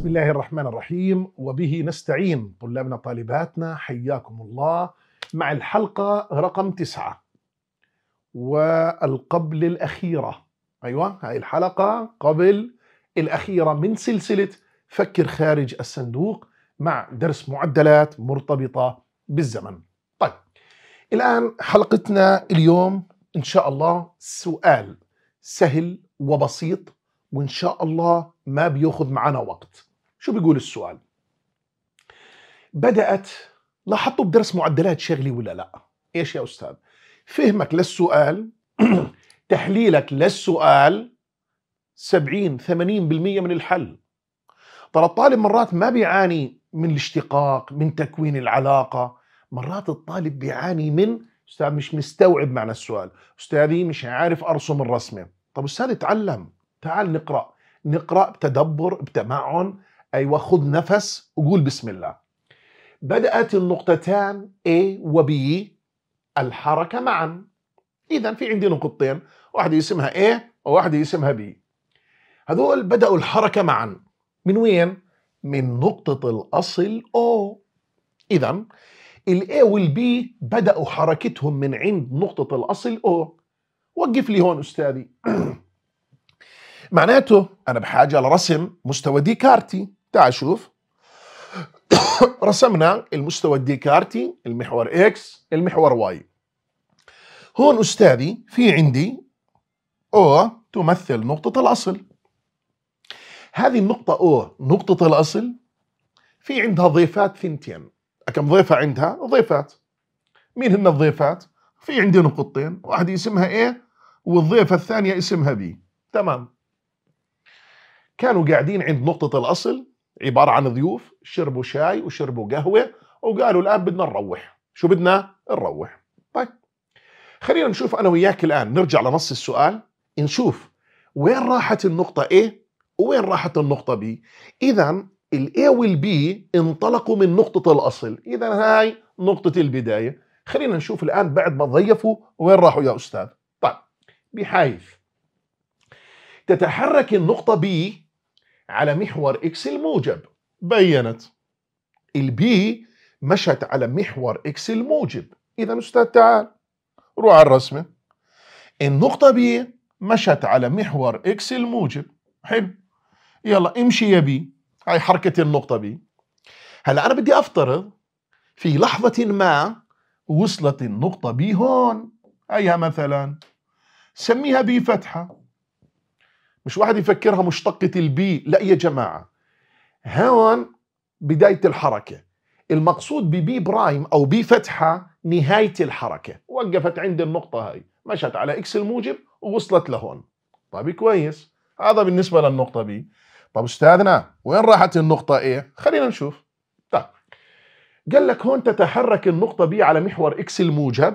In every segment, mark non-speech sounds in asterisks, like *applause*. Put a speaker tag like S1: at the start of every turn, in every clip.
S1: بسم الله الرحمن الرحيم وبه نستعين طلابنا طالباتنا حياكم الله مع الحلقة رقم تسعة والقبل الأخيرة أيوة هاي الحلقة قبل الأخيرة من سلسلة فكر خارج الصندوق مع درس معدلات مرتبطة بالزمن طيب الآن حلقتنا اليوم إن شاء الله سؤال سهل وبسيط وإن شاء الله ما بياخذ معنا وقت شو بيقول السؤال بدأت لاحظتوا بدرس معدلات شغلي ولا لا ايش يا استاذ فهمك للسؤال *clears throat* تحليلك للسؤال 70 80% من الحل ترى الطالب مرات ما بيعاني من الاشتقاق من تكوين العلاقة مرات الطالب بيعاني من أستاذ مش مستوعب معنى السؤال أستاذي مش عارف أرسم الرسمة طب أستاذ اتعلم تعال نقرأ نقرأ بتدبر بتمعن أيوة خذ نفس وقول بسم الله بدأت النقطتان A و B الحركة معا إذا في عندي نقطتين واحدة اسمها A وواحدة اسمها B هذول بدأوا الحركة معا من وين؟ من نقطة الأصل O إذا ال A وال B بدأوا حركتهم من عند نقطة الأصل O وقف لي هون أستاذي *clears throat* معناته أنا بحاجة لرسم مستوى ديكارتي تعال شوف *coughs* رسمنا المستوى الديكارتي المحور اكس المحور واي هون أستاذي في عندي او تمثل نقطة الأصل هذه النقطة او نقطة الأصل في عندها ضيفات ثنتين كم ضيفة عندها؟ ضيفات مين هن الضيفات؟ في عندي نقطتين واحدة اسمها A والضيفة الثانية اسمها B تمام كانوا قاعدين عند نقطة الأصل عباره عن ضيوف شربوا شاي وشربوا قهوه وقالوا الان بدنا نروح شو بدنا نروح طيب خلينا نشوف انا وياك الان نرجع لنص السؤال نشوف وين راحت النقطه A وين راحت النقطه B اذا ال A وال B انطلقوا من نقطه الاصل اذا هاي نقطه البدايه خلينا نشوف الان بعد ما ضيفوا وين راحوا يا استاذ طيب بحيث تتحرك النقطه B على محور إكس الموجب بينت البي مشت على محور إكس الموجب إذا أستاذ تعال روح على الرسمة النقطة بي مشت على محور إكس الموجب حلو يلا امشي يا بي هاي حركة النقطة بي هلا أنا بدي أفترض في لحظة ما وصلت النقطة بي هون هيها مثلا سميها بي فتحة مش واحد يفكرها مشتقة البي لا يا جماعة هون بداية الحركة المقصود ببي برايم أو بي فتحة نهاية الحركة وقفت عند النقطة هاي مشت على إكس الموجب ووصلت لهون طيب كويس هذا بالنسبة للنقطة بي طيب أستاذنا وين راحت النقطة إيه خلينا نشوف طيب قال لك هون تتحرك النقطة بي على محور إكس الموجب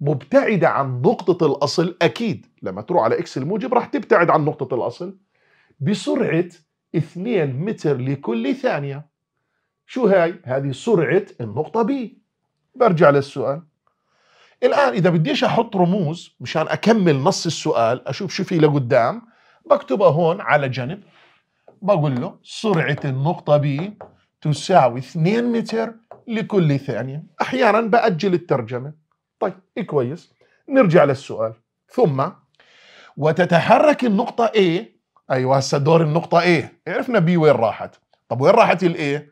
S1: مبتعدة عن نقطة الأصل أكيد لما تروح على إكس الموجب راح تبتعد عن نقطة الأصل بسرعة 2 متر لكل ثانية شو هاي؟ هذه سرعة النقطة B برجع للسؤال الآن إذا بديش أحط رموز مشان أكمل نص السؤال أشوف شو في لقدام بكتبها هون على جنب بقول له سرعة النقطة B تساوي 2 متر لكل ثانية أحيانا بأجل الترجمة طيب إيه كويس نرجع للسؤال ثم وتتحرك النقطة A أيوه هسه دور النقطة A عرفنا B وين راحت طب وين راحت الـ A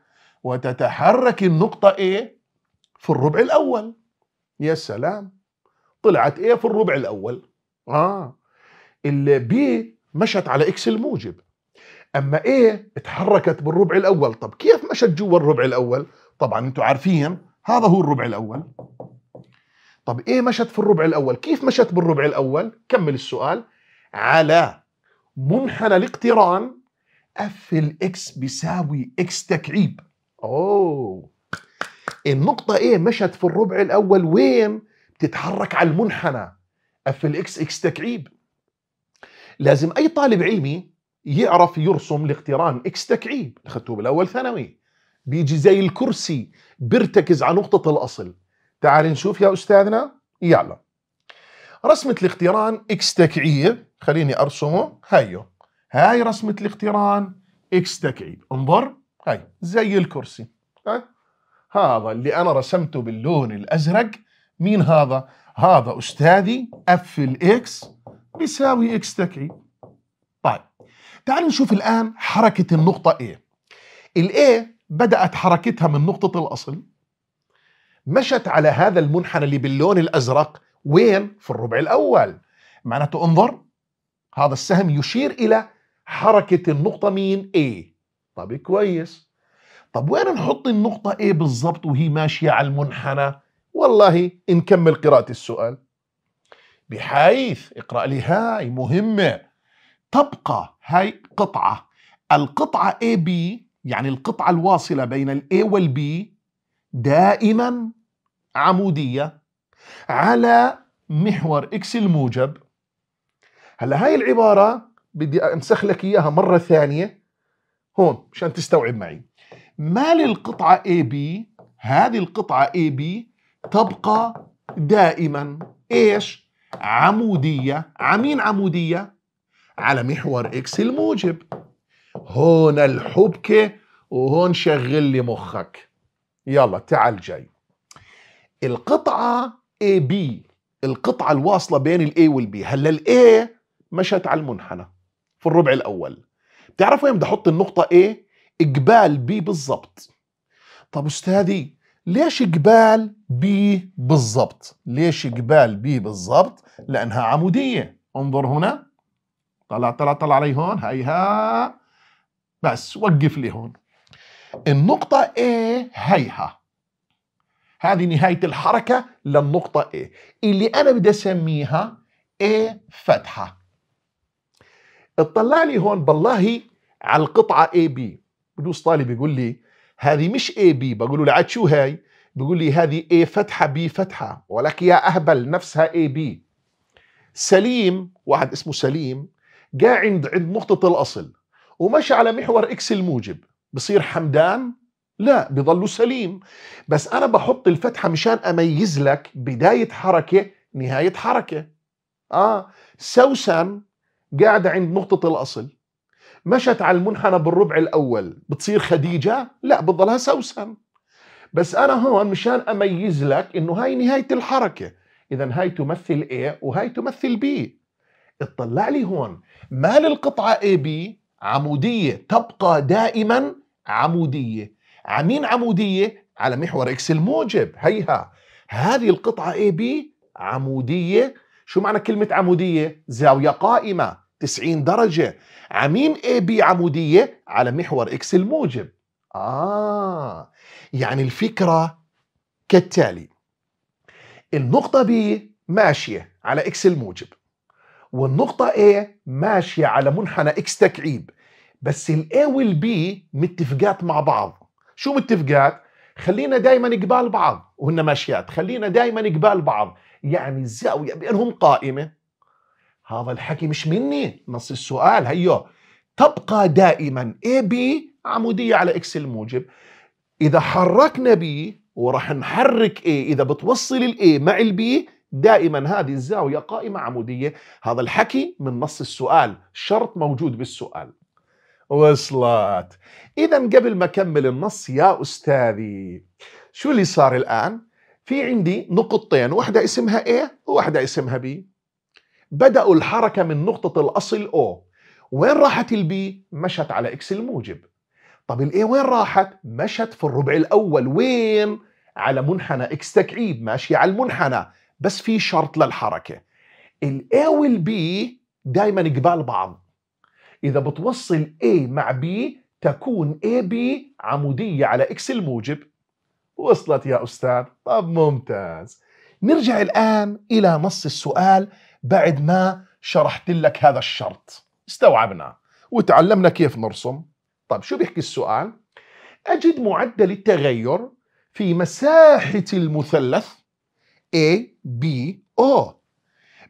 S1: وتتحرك النقطة A في الربع الأول يا سلام طلعت A في الربع الأول آه الـ B مشت على X الموجب اما A تحركت بالربع الاول طب كيف مشت جوا الربع الاول طبعا انتم عارفين هذا هو الربع الاول طب ايه مشت في الربع الاول كيف مشت بالربع الاول كمل السؤال على منحنى الاقتران اف الاكس بيساوي اكس تكعيب اوه النقطة ايه مشت في الربع الاول وين بتتحرك على المنحنى اف الاكس اكس تكعيب لازم اي طالب علمي يعرف يرسم الاقتران اكس تكعيب اخذته بالاول ثانوي بيجي زي الكرسي بيرتكز على نقطة الاصل تعال نشوف يا أستاذنا يلا رسمة الاقتران إكس تكعيب خليني أرسمه هيو هاي رسمة الاقتران إكس تكعيب انظر هاي زي الكرسي هاي. هذا اللي أنا رسمته باللون الأزرق مين هذا؟ هذا أستاذي اف الإكس بيساوي إكس تكعيب طيب تعالوا نشوف الآن حركة النقطة إيه الإيه بدأت حركتها من نقطة الأصل مشت على هذا المنحنى اللي باللون الازرق وين في الربع الاول معناته انظر هذا السهم يشير الى حركه النقطه مين A طب كويس طب وين نحط النقطه A بالضبط وهي ماشيه على المنحنى والله نكمل قراءه السؤال بحيث اقرا لي هاي مهمه تبقى هاي قطعه القطعه AB يعني القطعه الواصله بين ال A وال B دائما عمودية على محور اكس الموجب هلا هاي العبارة بدي امسخ لك اياها مرة ثانية هون مشان تستوعب معي ما للقطعة AB هذه القطعة AB تبقى دائما ايش؟ عمودية عمين عمودية؟ على محور اكس الموجب هون الحبكة وهون شغل لي مخك يلا تعال جاي القطعة AB القطعة الواصلة بين ال A وال B هلا ال A مشت على المنحنى في الربع الأول بتعرف وين بدي أحط النقطة A إقبال B بالضبط طب أستاذي ليش إقبال B بالضبط ليش إقبال B بالضبط لأنها عمودية انظر هنا طلع طلع طلع علي هون هيها بس وقف لي هون النقطة A هيها هذه نهاية الحركة للنقطة A اللي أنا بدي أسميها A فتحة اطلع لي هون بالله على القطعة AB بدوس طالب يقول لي هذه مش AB بقول له عاد شو هاي بيقول لي هذه A فتحة B فتحة ولك يا أهبل نفسها AB سليم واحد اسمه سليم قاعد عند عند نقطة الأصل ومشى على محور إكس الموجب بصير حمدان لا بيضلوا سليم بس انا بحط الفتحه مشان اميز لك بدايه حركه نهايه حركه اه سوسن قاعده عند نقطه الاصل مشت على المنحنى بالربع الاول بتصير خديجه لا بتضلها سوسن بس انا هون مشان اميز لك انه هاي نهايه الحركه اذا هاي تمثل A وهاي تمثل B اطلع لي هون مال القطعه AB عموديه تبقى دائما عموديه عمين عمودية على محور اكس الموجب هيها هذه القطعة اي بي عمودية شو معنى كلمة عمودية؟ زاوية قائمة 90 درجة عمين اي بي عمودية على محور اكس الموجب آه يعني الفكرة كالتالي النقطة B ماشية على اكس الموجب والنقطة A ماشية على منحنى اكس تكعيب بس الـ A والـ B متفقات مع بعض شو متفقات خلينا دائما قبال بعض وهن ماشيات خلينا دائما قبال بعض يعني الزاويه بينهم قائمه هذا الحكي مش مني نص السؤال هيو تبقى دائما اي بي عموديه على اكس الموجب اذا حركنا بي وراح نحرك اي اذا بتوصل الاي مع البي دائما هذه الزاويه قائمه عموديه هذا الحكي من نص السؤال شرط موجود بالسؤال وصلت اذا قبل ما اكمل النص يا استاذي شو اللي صار الان في عندي نقطتين واحده اسمها A وواحده اسمها B بدأوا الحركة من نقطة الأصل O وين راحت البي؟ مشت على إكس الموجب طب الإيه وين راحت؟ مشت في الربع الأول وين؟ على منحنى إكس تكعيب ماشية على المنحنى بس في شرط للحركة الإيه والبي دايما قبال بعض إذا بتوصل A مع B تكون AB عمودية على X الموجب وصلت يا أستاذ طب ممتاز نرجع الآن إلى نص السؤال بعد ما شرحت لك هذا الشرط استوعبنا وتعلمنا كيف نرسم طب شو بيحكي السؤال أجد معدل التغير في مساحة المثلث A B O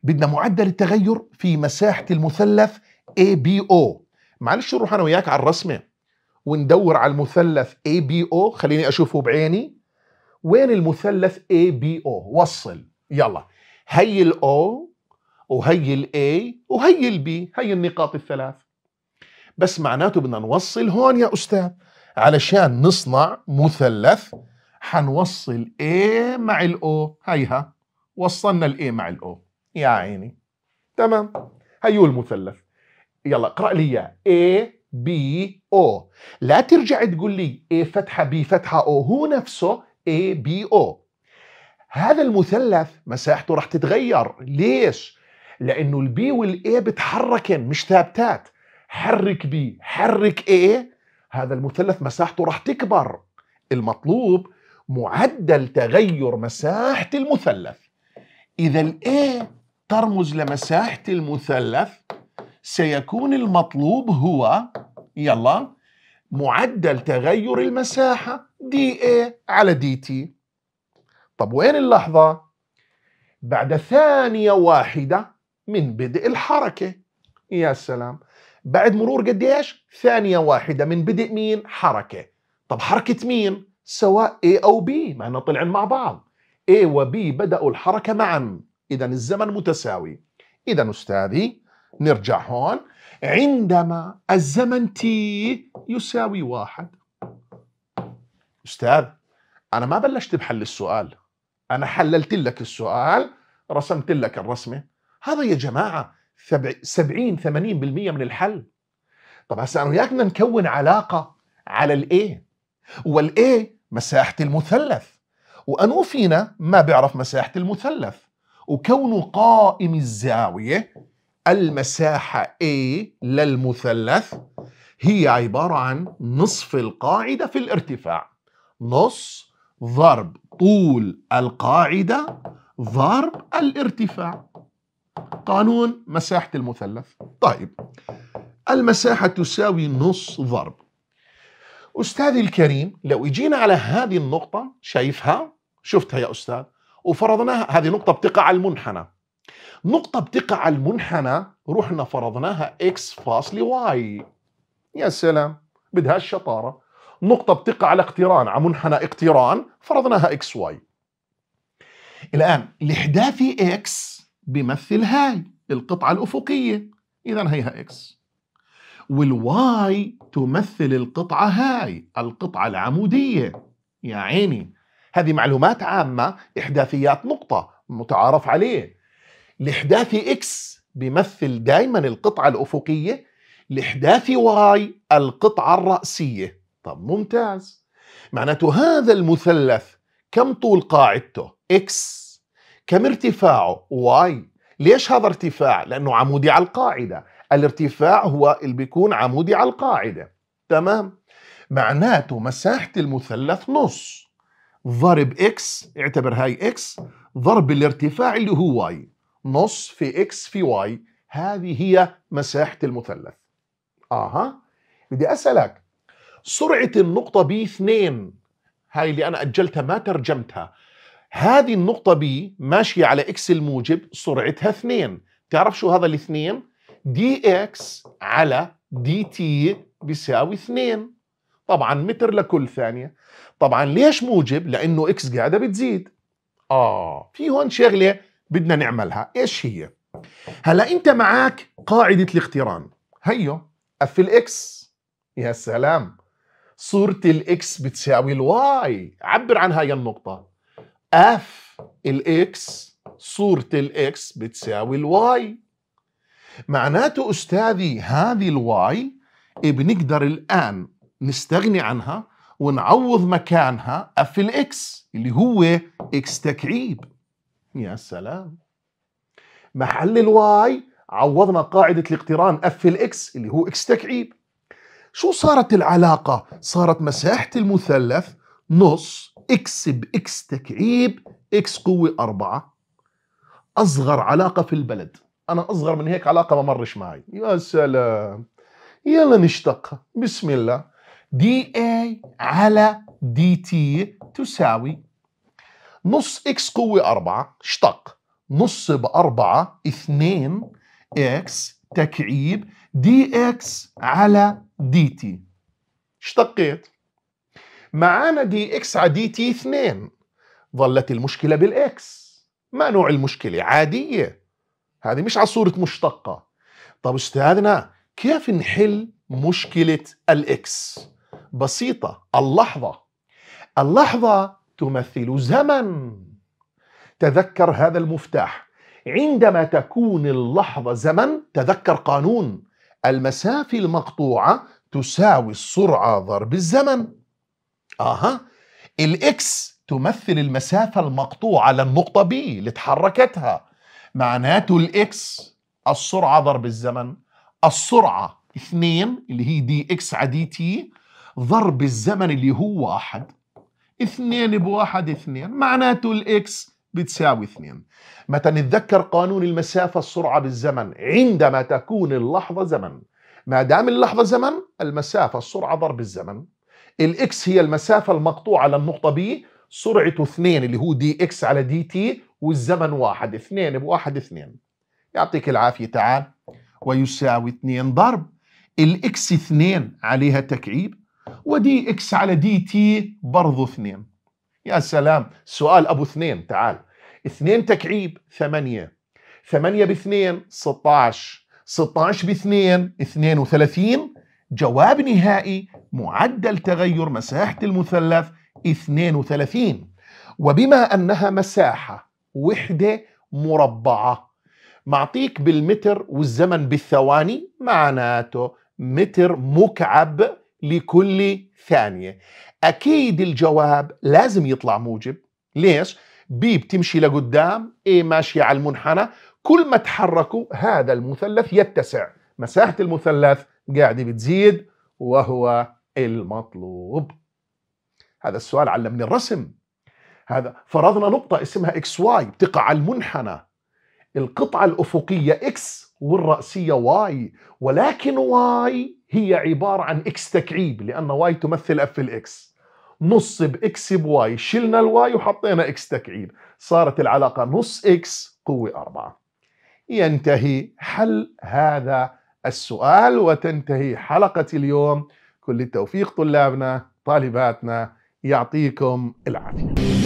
S1: بدنا معدل التغير في مساحة المثلث اي بي او معلش نروح انا وياك على الرسمه وندور على المثلث اي بي او خليني اشوفه بعيني وين المثلث اي بي او وصل يلا هي الاو وهي الاي وهي البي هي النقاط الثلاث بس معناته بدنا نوصل هون يا استاذ علشان نصنع مثلث حنوصل A مع الأو هيها وصلنا الاي مع الأو يا عيني تمام هيو المثلث يلا اقرا لي اياه A B O لا ترجع تقول لي A فتحه B فتحه O هو نفسه A B O هذا المثلث مساحته راح تتغير ليش؟ لانه البي والاي بتحركن مش ثابتات حرك بي حرك اي هذا المثلث مساحته راح تكبر المطلوب معدل تغير مساحة المثلث إذا الاي A ترمز لمساحة المثلث سيكون المطلوب هو يلا معدل تغير المساحة دي اي على دي تي طب وين اللحظة؟ بعد ثانية واحدة من بدء الحركة يا سلام بعد مرور قديش؟ ثانية واحدة من بدء مين؟ حركة طب حركة مين؟ سواء A أو B معنا طلعن مع بعض A و B بدأوا الحركة معا إذا الزمن متساوي إذا أستاذي نرجع هون عندما الزمن تي يساوي واحد أستاذ أنا ما بلشت بحل السؤال أنا حللت لك السؤال رسمت لك الرسمة هذا يا جماعة 70 80% من الحل طب هسه أنا وياك بدنا نكون علاقة على الاي والاي مساحة المثلث وأنو فينا ما بيعرف مساحة المثلث وكونه قائم الزاوية المساحة A للمثلث هي عبارة عن نصف القاعدة في الارتفاع نص ضرب طول القاعدة ضرب الارتفاع قانون مساحة المثلث طيب المساحة تساوي نص ضرب أستاذي الكريم لو إجينا على هذه النقطة شايفها شفتها يا أستاذ وفرضناها هذه نقطة بتقع على المنحنى نقطة بتقع المنحنى رحنا فرضناها اكس فاصل واي يا سلام بدها الشطارة نقطة بتقع على اقتران على منحنى اقتران فرضناها اكس واي الآن الإحداثي اكس بيمثل هاي القطعة الأفقية إذا هيها اكس والواي تمثل القطعة هاي القطعة العمودية يا عيني هذه معلومات عامة إحداثيات نقطة متعارف عليه الاحداثي اكس بيمثل دايما القطعه الافقيه الاحداثي واي القطعه الراسيه طب ممتاز معناته هذا المثلث كم طول قاعدته اكس كم ارتفاعه واي ليش هذا ارتفاع لانه عمودي على القاعده الارتفاع هو اللي بيكون عمودي على القاعده تمام معناته مساحه المثلث نص ضرب اكس اعتبر هاي اكس ضرب الارتفاع اللي هو واي نص في اكس في واي هذه هي مساحة المثلث اها بدي اسألك سرعة النقطة بي 2 هاي اللي انا اجلتها ما ترجمتها هذه النقطة بي ماشية على اكس الموجب سرعتها 2 تعرف شو هذا الاثنين دي اكس على دي تي بيساوي 2 طبعا متر لكل ثانية طبعا ليش موجب لانه اكس قاعدة بتزيد اه في هون شغلة بدنا نعملها ايش هي هلا انت معك قاعده الاقتران هيو اف الاكس يا سلام صورة الاكس بتساوي الواي عبر عن هاي النقطة اف الاكس صورة الاكس بتساوي الواي معناته استاذي هذه الواي بنقدر الان نستغني عنها ونعوض مكانها اف الاكس اللي هو اكس تكعيب يا سلام محل الواي عوضنا قاعدة الاقتران اف الاكس اللي هو اكس تكعيب شو صارت العلاقة؟ صارت مساحة المثلث نص اكس باكس تكعيب اكس قوة أربعة أصغر علاقة في البلد أنا أصغر من هيك علاقة ما مرش معي يا سلام يلا نشتقها بسم الله دي اي على دي تي تساوي نص اكس قوة أربعة اشتق نص بأربعة اثنين اكس تكعيب دي اكس على دي تي اشتقيت معانا دي اكس على دي تي اثنين ظلت المشكلة بالاكس ما نوع المشكلة عادية هذه مش على صورة مشتقة طب استاذنا كيف نحل مشكلة الاكس بسيطة اللحظة اللحظة تمثل زمن تذكر هذا المفتاح عندما تكون اللحظة زمن تذكر قانون المسافة المقطوعة تساوي السرعة ضرب الزمن أها الإكس تمثل المسافة المقطوعة للنقطة B اللي تحركتها معناته الإكس السرعة ضرب الزمن السرعة 2 اللي هي دي إكس على دي تي ضرب الزمن اللي هو واحد 2 بواحد 2 معناته الإكس بتساوي 2 متى نتذكر قانون المسافة السرعة بالزمن عندما تكون اللحظة زمن ما دام اللحظة زمن المسافة السرعة ضرب الزمن الإكس هي المسافة المقطوعة للنقطة بي سرعته 2 اللي هو دي إكس على دي تي والزمن واحد 2 بواحد 2 يعطيك العافية تعال ويساوي 2 ضرب الإكس 2 عليها تكعيب ودي اكس على دي تي برضه اثنين يا سلام سؤال ابو اثنين تعال اثنين تكعيب ثمانية ثمانية باثنين ستاعش ستاعش باثنين اثنين وثلاثين جواب نهائي معدل تغير مساحة المثلث 32 وبما أنها مساحة وحدة مربعة معطيك بالمتر والزمن بالثواني معناته متر مكعب لكل ثانية أكيد الجواب لازم يطلع موجب ليش؟ بي بتمشي لقدام اي ماشية على المنحنى كل ما تحركوا هذا المثلث يتسع مساحة المثلث قاعدة بتزيد وهو المطلوب هذا السؤال علمني الرسم هذا فرضنا نقطة اسمها اكس واي بتقع على المنحنى القطعة الأفقية اكس والرأسية واي ولكن واي هي عبارة عن اكس تكعيب لأن واي تمثل اف الاكس نص باكس بواي شلنا الواي وحطينا اكس تكعيب صارت العلاقة نص اكس قوة أربعة ينتهي حل هذا السؤال وتنتهي حلقة اليوم كل التوفيق طلابنا طالباتنا يعطيكم العافية